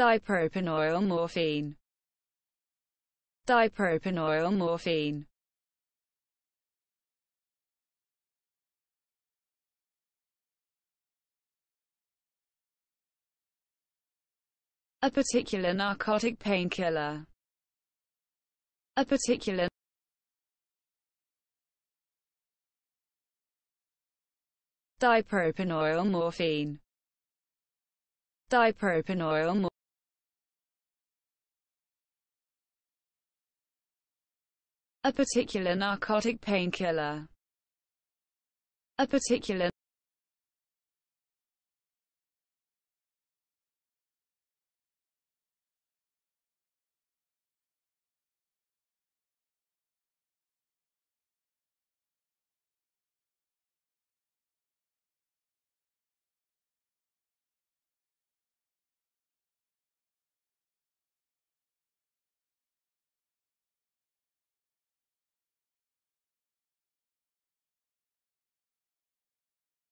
dipropanoyl morphine dipropanoyl morphine a particular narcotic painkiller a particular dipropanoyl morphine dipropanoyl morphine a particular narcotic painkiller, a particular